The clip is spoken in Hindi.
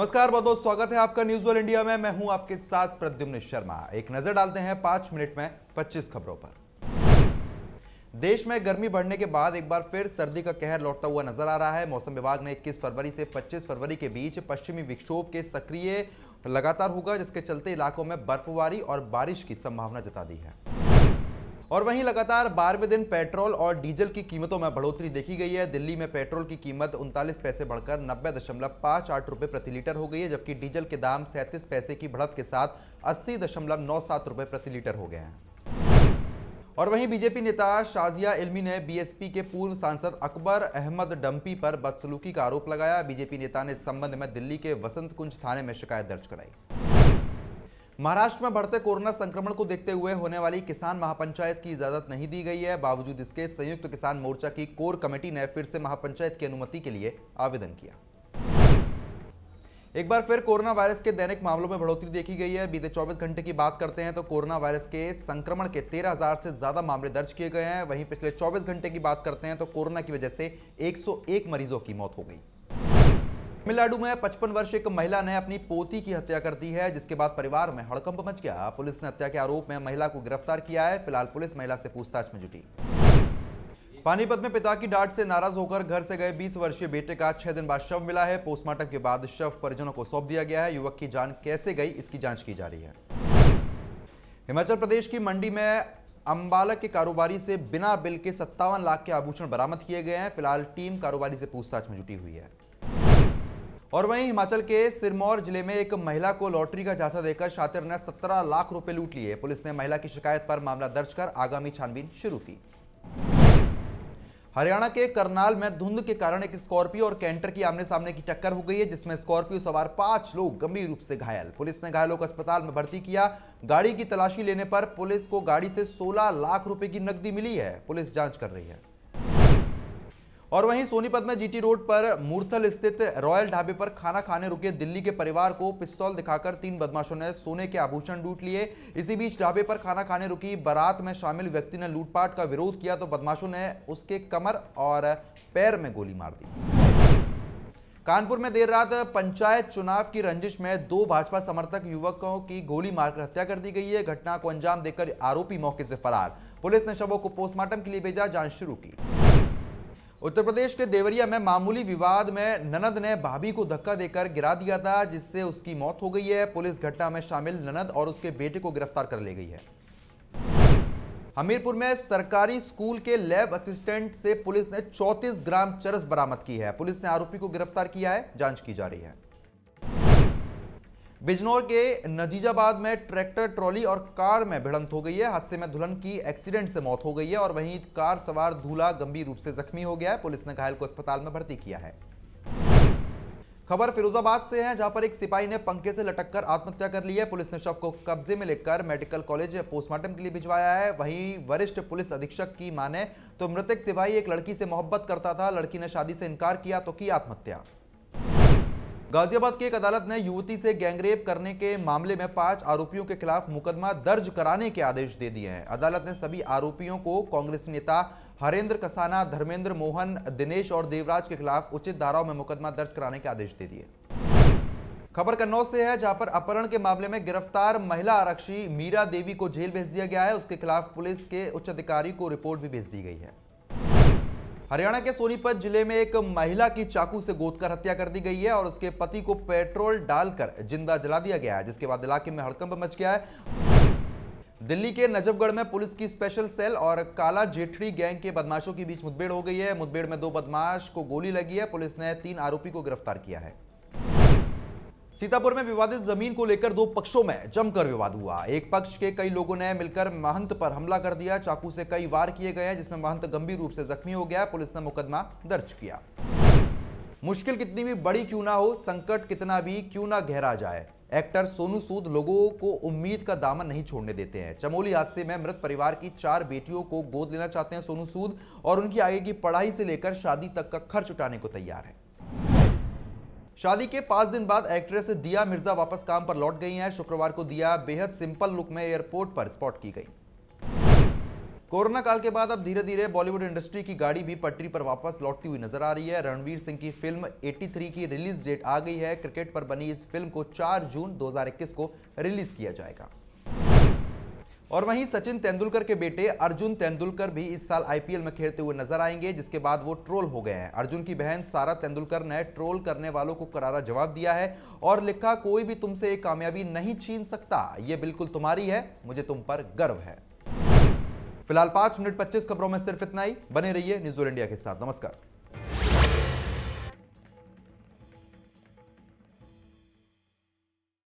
नमस्कार बहुत बहुत स्वागत है आपका न्यूज वर्ल्ड इंडिया में मैं हूं आपके साथ प्रद्युम्न शर्मा एक नजर डालते हैं पांच मिनट में पच्चीस खबरों पर देश में गर्मी बढ़ने के बाद एक बार फिर सर्दी का कहर लौटता हुआ नजर आ रहा है मौसम विभाग ने 21 फरवरी से 25 फरवरी के बीच पश्चिमी विक्षोभ के सक्रिय लगातार होगा जिसके चलते इलाकों में बर्फबारी और बारिश की संभावना जता दी है और वहीं लगातार बारहवें दिन पेट्रोल और डीजल की कीमतों में बढ़ोतरी देखी गई है दिल्ली में पेट्रोल की कीमत उनतालीस पैसे बढ़कर नब्बे दशमलव पाँच आठ रुपये प्रति लीटर हो गई है जबकि डीजल के दाम सैंतीस पैसे की बढ़त के साथ अस्सी दशमलव नौ सात रुपये प्रति लीटर हो गए हैं और वहीं बीजेपी नेता शाजिया इल्मी ने बीएसपी के पूर्व सांसद अकबर अहमद डम्पी पर बदसलूकी का आरोप लगाया बीजेपी नेता ने इस संबंध में दिल्ली के वसंत कुंज थाने में शिकायत दर्ज कराई महाराष्ट्र में बढ़ते कोरोना संक्रमण को देखते हुए होने वाली किसान महापंचायत की इजाजत नहीं दी गई है बावजूद इसके संयुक्त किसान मोर्चा की कोर कमेटी ने फिर से महापंचायत की अनुमति के लिए आवेदन किया एक बार फिर कोरोना वायरस के दैनिक मामलों में बढ़ोतरी देखी गई है बीते 24 घंटे की बात करते हैं तो कोरोना वायरस के संक्रमण के 13,000 से ज्यादा मामले दर्ज किए गए हैं वहीं पिछले 24 घंटे की बात करते हैं तो कोरोना की वजह से 101 मरीजों की मौत हो गई तमिलनाडु में 55 वर्ष एक महिला ने अपनी पोती की हत्या कर दी है जिसके बाद परिवार में हड़कंप मच गया पुलिस ने हत्या के आरोप में महिला को गिरफ्तार किया है फिलहाल पुलिस महिला से पूछताछ में जुटी पानीपत में पिता की डांट से नाराज होकर घर से गए 20 वर्षीय बेटे का छह दिन बाद शव मिला है पोस्टमार्टम के बाद शव परिजनों को सौंप दिया गया है युवक की जान कैसे गई इसकी जांच की जा रही है हिमाचल प्रदेश की मंडी में अंबाला के कारोबारी से बिना बिल के सत्तावन लाख के आभूषण बरामद किए गए हैं फिलहाल टीम कारोबारी से पूछताछ में जुटी हुई है और वहीं हिमाचल के सिरमौर जिले में एक महिला को लॉटरी का झांसा देकर शातिर ने 17 लाख रुपए लूट लिए पुलिस ने महिला की शिकायत पर मामला दर्ज कर आगामी छानबीन शुरू की हरियाणा के करनाल में धुंध के कारण एक स्कॉर्पियो और कैंटर की आमने सामने की टक्कर हो गई है जिसमें स्कॉर्पियो सवार पांच लोग गंभीर रूप से घायल पुलिस ने घायलों को अस्पताल में भर्ती किया गाड़ी की तलाशी लेने पर पुलिस को गाड़ी से 16 लाख रुपए की नकदी मिली है पुलिस जांच कर रही है और वहीं सोनीपत में जीटी रोड पर मूर्थल स्थित रॉयल ढाबे पर खाना खाने रुके दिल्ली के परिवार को पिस्तौल दिखाकर तीन बदमाशों ने सोने के आभूषण लूट लिए इसी बीच ढाबे पर खाना खाने रुकी बारात में शामिल व्यक्ति ने लूटपाट का विरोध किया तो बदमाशों ने उसके कमर और पैर में गोली मार दी कानपुर में देर रात पंचायत चुनाव की रंजिश में दो भाजपा समर्थक युवकों की गोली मारकर हत्या कर दी गई है घटना को अंजाम देकर आरोपी मौके से फरार पुलिस ने शवों को पोस्टमार्टम के लिए भेजा जांच शुरू की उत्तर प्रदेश के देवरिया में मामूली विवाद में ननद ने भाभी को धक्का देकर गिरा दिया था जिससे उसकी मौत हो गई है पुलिस घटना में शामिल ननद और उसके बेटे को गिरफ्तार कर ले गई है हमीरपुर में सरकारी स्कूल के लैब असिस्टेंट से पुलिस ने 34 ग्राम चरस बरामद की है पुलिस ने आरोपी को गिरफ्तार किया है जांच की जा रही है बिजनौर के नजीजाबाद में ट्रैक्टर ट्रॉली और कार में भिड़ंत हो गई है हादसे में दुल्हन की एक्सीडेंट से मौत हो गई है और वहीं कार सवार दूल्हा गंभीर रूप से जख्मी हो गया है पुलिस ने घायल को अस्पताल में भर्ती किया है खबर फिरोजाबाद से है जहां पर एक सिपाही ने पंखे से लटककर आत्महत्या कर ली है पुलिस ने शव को कब्जे में लेकर मेडिकल कॉलेज पोस्टमार्टम के लिए भिजवाया है वहीं वरिष्ठ पुलिस अधीक्षक की माने तो मृतक सिपाही एक लड़की से मोहब्बत करता था लड़की ने शादी से इनकार किया तो की आत्महत्या गाजियाबाद की एक अदालत ने युवती से गैंगरेप करने के मामले में पांच आरोपियों के खिलाफ मुकदमा दर्ज कराने के आदेश दे दिए हैं अदालत ने सभी आरोपियों को कांग्रेस नेता हरेंद्र कसाना धर्मेंद्र मोहन दिनेश और देवराज के खिलाफ उचित धाराओं में मुकदमा दर्ज कराने के आदेश दे दिए खबर कन्नौज से है जहां पर अपहरण के मामले में गिरफ्तार महिला आरक्षी मीरा देवी को जेल भेज दिया गया है उसके खिलाफ पुलिस के उच्च अधिकारी को रिपोर्ट भी भेज दी गई है हरियाणा के सोनीपत जिले में एक महिला की चाकू से गोदकर हत्या कर दी गई है और उसके पति को पेट्रोल डालकर जिंदा जला दिया गया है जिसके बाद इलाके में हड़कंप मच गया है दिल्ली के नजफगढ़ में पुलिस की स्पेशल सेल और काला जेठड़ी गैंग के बदमाशों के बीच मुठभेड़ हो गई है मुठभेड़ में दो बदमाश को गोली लगी है पुलिस ने तीन आरोपी को गिरफ्तार किया है सीतापुर में विवादित जमीन को लेकर दो पक्षों में जमकर विवाद हुआ एक पक्ष के कई लोगों ने मिलकर महंत पर हमला कर दिया चाकू से कई वार किए गए जिसमें महंत गंभीर रूप से जख्मी हो गया पुलिस ने मुकदमा दर्ज किया मुश्किल कितनी भी बड़ी क्यों ना हो संकट कितना भी क्यों ना गहरा जाए एक्टर सोनू सूद लोगों को उम्मीद का दामन नहीं छोड़ने देते हैं चमोली हादसे में मृत परिवार की चार बेटियों को गोद लेना चाहते हैं सोनू सूद और उनकी आगे की पढ़ाई से लेकर शादी तक का खर्च उठाने को तैयार है शादी के पांच दिन बाद एक्ट्रेस दिया मिर्जा वापस काम पर लौट गई हैं शुक्रवार को दिया बेहद सिंपल लुक में एयरपोर्ट पर स्पॉट की गई कोरोना काल के बाद अब धीरे धीरे बॉलीवुड इंडस्ट्री की गाड़ी भी पटरी पर वापस लौटती हुई नजर आ रही है रणवीर सिंह की फिल्म 83 की रिलीज डेट आ गई है क्रिकेट पर बनी इस फिल्म को 4 जून 2021 को रिलीज किया जाएगा और वहीं सचिन तेंदुलकर के बेटे अर्जुन तेंदुलकर भी इस साल आईपीएल में खेलते हुए नजर आएंगे जिसके बाद वो ट्रोल हो गए हैं अर्जुन की बहन सारा तेंदुलकर ने ट्रोल करने वालों को करारा जवाब दिया है और लिखा कोई भी तुमसे ये कामयाबी नहीं छीन सकता ये बिल्कुल तुम्हारी है मुझे तुम पर गर्व है फिलहाल पांच मिनट पच्चीस खबरों में सिर्फ इतना ही बने रहिए न्यूज इंडिया के साथ नमस्कार